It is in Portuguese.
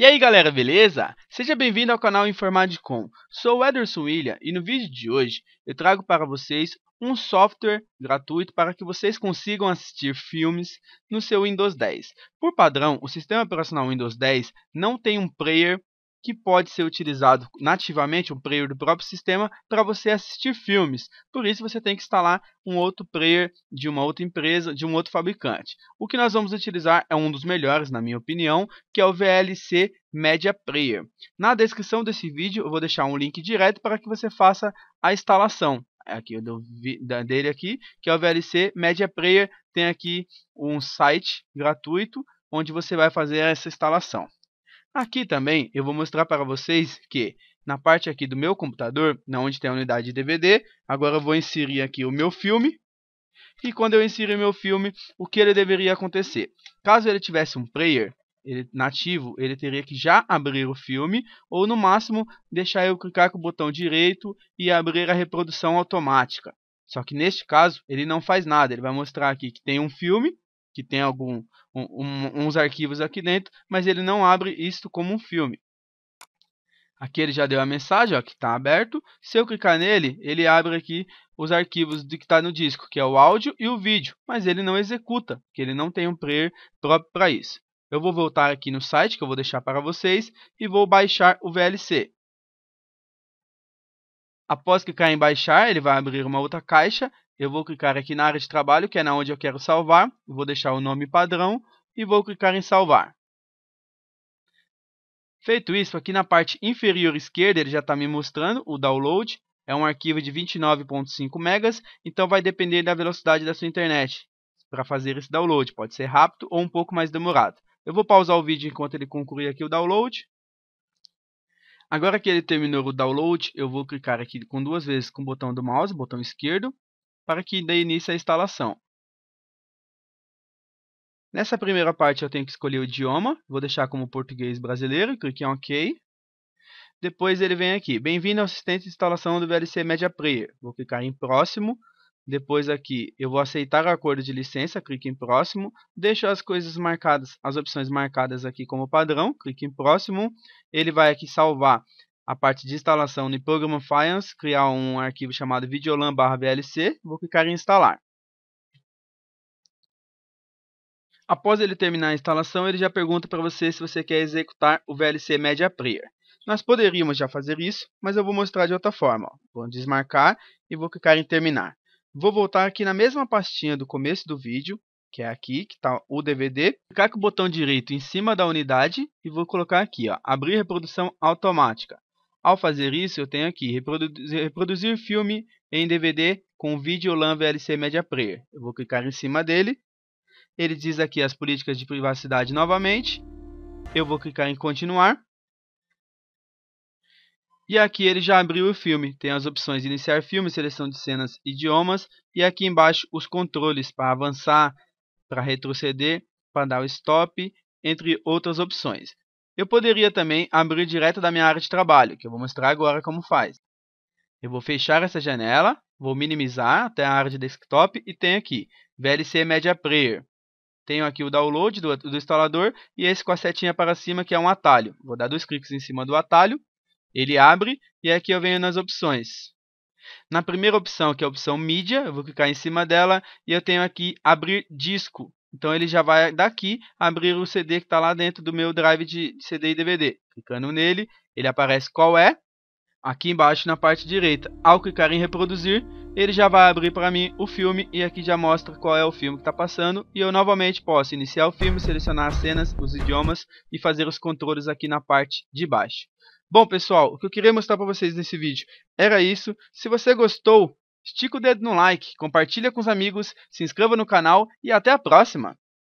E aí galera, beleza? Seja bem-vindo ao canal Informaticom. Sou o Ederson William e no vídeo de hoje eu trago para vocês um software gratuito para que vocês consigam assistir filmes no seu Windows 10. Por padrão, o sistema operacional Windows 10 não tem um player que pode ser utilizado nativamente, um player do próprio sistema, para você assistir filmes. Por isso você tem que instalar um outro player de uma outra empresa, de um outro fabricante. O que nós vamos utilizar é um dos melhores, na minha opinião, que é o VLC Media Player. Na descrição desse vídeo eu vou deixar um link direto para que você faça a instalação é aqui do, dele aqui, que é o VLC Media Player, tem aqui um site gratuito onde você vai fazer essa instalação. Aqui também eu vou mostrar para vocês que na parte aqui do meu computador, na onde tem a unidade de DVD, agora eu vou inserir aqui o meu filme. E quando eu inserir meu filme, o que ele deveria acontecer? Caso ele tivesse um player ele, nativo, ele teria que já abrir o filme, ou no máximo deixar eu clicar com o botão direito e abrir a reprodução automática. Só que neste caso, ele não faz nada, ele vai mostrar aqui que tem um filme, que tem algum um, um, uns arquivos aqui dentro, mas ele não abre isto como um filme. Aqui ele já deu a mensagem ó, que está aberto. Se eu clicar nele, ele abre aqui os arquivos do que está no disco, que é o áudio e o vídeo, mas ele não executa, que ele não tem um player próprio para isso. Eu vou voltar aqui no site que eu vou deixar para vocês e vou baixar o VLC. Após clicar em baixar, ele vai abrir uma outra caixa eu vou clicar aqui na área de trabalho, que é na onde eu quero salvar. Vou deixar o nome padrão e vou clicar em salvar. Feito isso, aqui na parte inferior esquerda, ele já está me mostrando o download. É um arquivo de 29.5 MB, então vai depender da velocidade da sua internet para fazer esse download. Pode ser rápido ou um pouco mais demorado. Eu vou pausar o vídeo enquanto ele concluir aqui o download. Agora que ele terminou o download, eu vou clicar aqui com duas vezes com o botão do mouse, botão esquerdo, para que dê início à instalação. Nessa primeira parte eu tenho que escolher o idioma, vou deixar como português brasileiro, clique em OK. Depois ele vem aqui, bem-vindo ao assistente de instalação do VLC Media Player. Vou clicar em próximo, depois aqui eu vou aceitar o acordo de licença, clique em próximo. Deixo as coisas marcadas, as opções marcadas aqui como padrão, clique em próximo. Ele vai aqui salvar a parte de instalação no Program Files, criar um arquivo chamado videolan/vlc, vou clicar em instalar. Após ele terminar a instalação, ele já pergunta para você se você quer executar o VLC Media Player. Nós poderíamos já fazer isso, mas eu vou mostrar de outra forma. Vou desmarcar e vou clicar em terminar. Vou voltar aqui na mesma pastinha do começo do vídeo, que é aqui, que está o DVD. Clicar com o botão direito em cima da unidade e vou colocar aqui, ó, abrir reprodução automática. Ao fazer isso, eu tenho aqui reproduzir, reproduzir filme em DVD com vídeo LAN VLC Media Player. Eu vou clicar em cima dele. Ele diz aqui as políticas de privacidade novamente. Eu vou clicar em continuar. E aqui ele já abriu o filme. Tem as opções iniciar filme, seleção de cenas, idiomas. E aqui embaixo os controles para avançar, para retroceder, para dar o stop, entre outras opções. Eu poderia também abrir direto da minha área de trabalho, que eu vou mostrar agora como faz. Eu vou fechar essa janela, vou minimizar até a área de desktop e tenho aqui VLC Media Player. Tenho aqui o download do, do instalador e esse com a setinha para cima que é um atalho. Vou dar dois cliques em cima do atalho, ele abre e é aqui eu venho nas opções. Na primeira opção, que é a opção mídia, eu vou clicar em cima dela e eu tenho aqui abrir disco. Então ele já vai daqui abrir o CD que está lá dentro do meu drive de CD e DVD. Clicando nele, ele aparece qual é. Aqui embaixo na parte direita, ao clicar em reproduzir, ele já vai abrir para mim o filme e aqui já mostra qual é o filme que está passando. E eu novamente posso iniciar o filme, selecionar as cenas, os idiomas e fazer os controles aqui na parte de baixo. Bom pessoal, o que eu queria mostrar para vocês nesse vídeo era isso. Se você gostou Estica o dedo no like, compartilha com os amigos, se inscreva no canal e até a próxima!